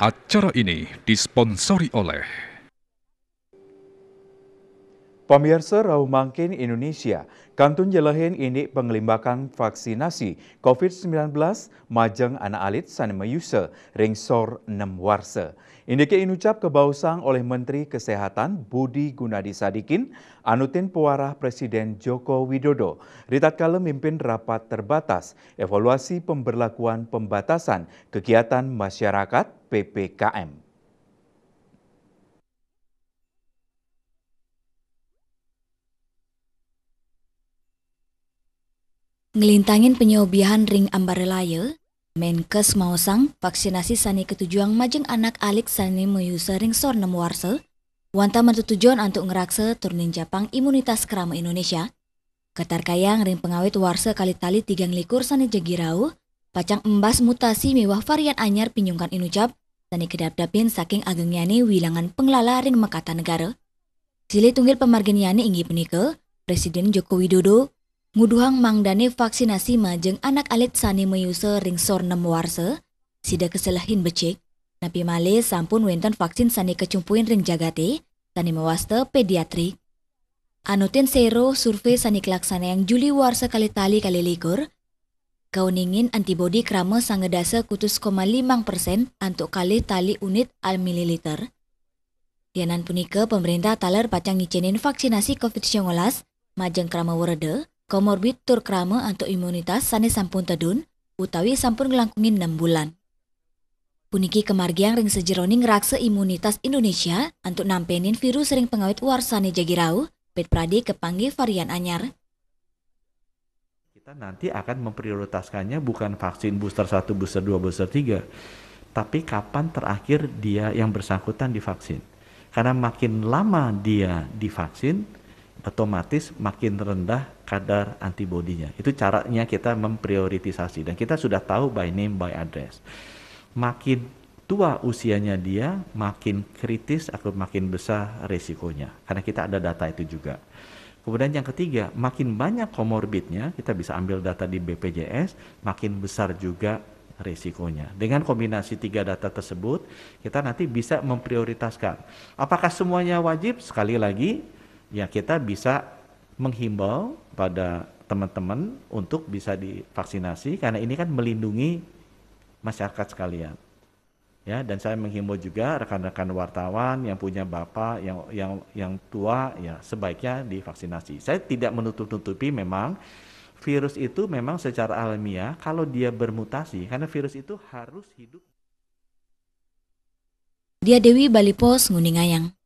Acara ini disponsori oleh Pemirsa Mangkin Indonesia, Kantun Jelahin ini pengelimbakan vaksinasi COVID-19 majeng anak alit sanima yusa ringsor 6 warsa. Indike inucap kebausang oleh Menteri Kesehatan Budi Gunadi Sadikin, anutin puarah Presiden Joko Widodo, Kale mimpin rapat terbatas evaluasi pemberlakuan pembatasan kegiatan masyarakat ppkm Ngelintangin penyobihan ring ambarelaya, Menkes Mausang, vaksinasi sani ketujuang majeng anak alik sani meyusa ring sor warse, wanta mentutujuan untuk ngerakse turunin Japang imunitas kerama Indonesia, ketar kayang ring pengawet warse kali tali tigang likur sani jagirau. Pacang embas mutasi mewah varian anyar pinyungkan inucap, tani kedap-dapin saking ageng yani wilangan pengelala ring Mekata Negara. Sili tunggil yani inggi penike, Presiden Joko Widodo, nguduhang mangdane vaksinasi majeng anak alit sani meyuse ring sor warse, sida keselahin becik, napi male sampun wenten vaksin sani kecumpuin ring jagate, sani mewaste pediatrik. Anutin sero survei sani kelaksana yang Juli warse kali tali kali likur, Kauningin antibodi krama sangedasa kutus koma limang persen antuk kali tali unit al mililiter. Dianan punika pemerintah taler pacang ngicinin vaksinasi COVID-19, majeng krama werede, komorbid tur krama antuk imunitas sani sampun tedun, utawi sampun ngelangkungin 6 bulan. Puniki kemargiang ring sejeroning raksa imunitas Indonesia antuk nampenin virus ring pengawet warsane jagirau, pet pradi kepanggi varian anyar, kita nanti akan memprioritaskannya bukan vaksin booster 1, booster 2, booster 3, tapi kapan terakhir dia yang bersangkutan divaksin. Karena makin lama dia divaksin, otomatis makin rendah kadar antibodinya. Itu caranya kita memprioritisasi dan kita sudah tahu by name by address. Makin tua usianya dia, makin kritis atau makin besar resikonya. Karena kita ada data itu juga. Kemudian yang ketiga, makin banyak komorbidnya, kita bisa ambil data di BPJS, makin besar juga risikonya. Dengan kombinasi tiga data tersebut, kita nanti bisa memprioritaskan. Apakah semuanya wajib? Sekali lagi, ya kita bisa menghimbau pada teman-teman untuk bisa divaksinasi karena ini kan melindungi masyarakat sekalian ya dan saya menghimbau juga rekan-rekan wartawan yang punya bapak yang yang yang tua ya sebaiknya divaksinasi. Saya tidak menutup-nutupi memang virus itu memang secara alamiah kalau dia bermutasi karena virus itu harus hidup Dia Dewi Bali Pos Nguningayang